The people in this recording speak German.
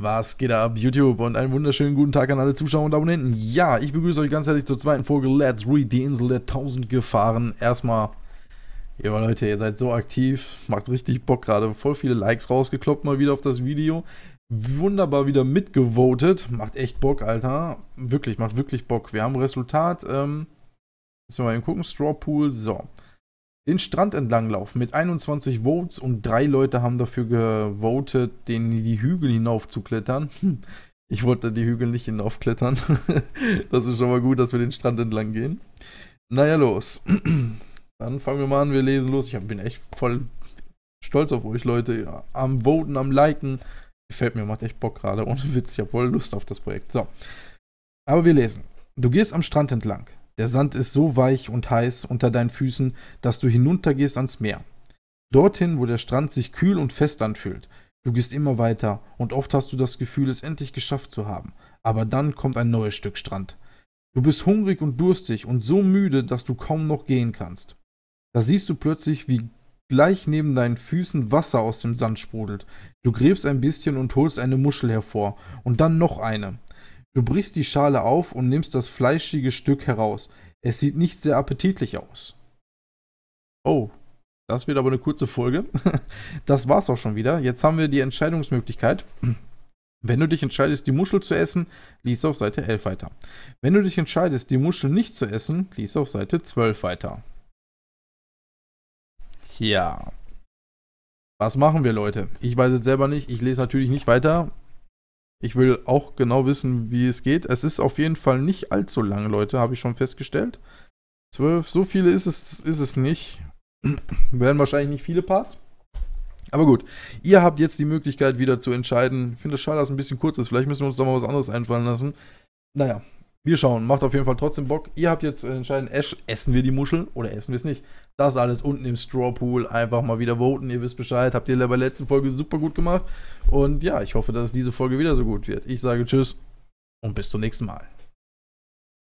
Was geht ab, YouTube? Und einen wunderschönen guten Tag an alle Zuschauer und Abonnenten. Ja, ich begrüße euch ganz herzlich zur zweiten Folge Let's Read, die Insel der 1000 Gefahren. Erstmal, ihr Leute, ihr seid so aktiv, macht richtig Bock gerade. Voll viele Likes rausgekloppt mal wieder auf das Video. Wunderbar wieder mitgevotet. Macht echt Bock, Alter. Wirklich, macht wirklich Bock. Wir haben Resultat. Ähm, müssen wir mal eben gucken. Straw Pool, so den Strand entlang laufen mit 21 Votes und drei Leute haben dafür gewotet, den die Hügel hinauf zu klettern. Hm. Ich wollte die Hügel nicht hinaufklettern. das ist schon mal gut, dass wir den Strand entlang gehen. Naja, los. Dann fangen wir mal an, wir lesen los. Ich bin echt voll stolz auf euch, Leute. am Voten, am Liken. Gefällt mir, macht echt Bock gerade. Ohne Witz, ich habe voll Lust auf das Projekt. So. Aber wir lesen. Du gehst am Strand entlang. Der Sand ist so weich und heiß unter deinen Füßen, dass du hinuntergehst ans Meer. Dorthin, wo der Strand sich kühl und fest anfühlt. Du gehst immer weiter und oft hast du das Gefühl, es endlich geschafft zu haben. Aber dann kommt ein neues Stück Strand. Du bist hungrig und durstig und so müde, dass du kaum noch gehen kannst. Da siehst du plötzlich, wie gleich neben deinen Füßen Wasser aus dem Sand sprudelt. Du gräbst ein bisschen und holst eine Muschel hervor und dann noch eine. Du brichst die Schale auf und nimmst das fleischige Stück heraus. Es sieht nicht sehr appetitlich aus. Oh, das wird aber eine kurze Folge. Das war's auch schon wieder. Jetzt haben wir die Entscheidungsmöglichkeit. Wenn du dich entscheidest, die Muschel zu essen, lies auf Seite 11 weiter. Wenn du dich entscheidest, die Muschel nicht zu essen, lies auf Seite 12 weiter. Tja. Was machen wir, Leute? Ich weiß es selber nicht. Ich lese natürlich nicht weiter. Ich will auch genau wissen, wie es geht. Es ist auf jeden Fall nicht allzu lang, Leute, habe ich schon festgestellt. Zwölf, so viele ist es, ist es nicht. Werden wahrscheinlich nicht viele Parts. Aber gut, ihr habt jetzt die Möglichkeit wieder zu entscheiden. Ich finde es schade, dass es ein bisschen kurz ist. Vielleicht müssen wir uns doch mal was anderes einfallen lassen. Naja, wir schauen, macht auf jeden Fall trotzdem Bock. Ihr habt jetzt äh, entscheiden, essen wir die Muschel oder essen wir es nicht. Das alles unten im Strawpool. Einfach mal wieder voten. Ihr wisst Bescheid. Habt ihr bei der letzten Folge super gut gemacht. Und ja, ich hoffe, dass diese Folge wieder so gut wird. Ich sage Tschüss und bis zum nächsten Mal.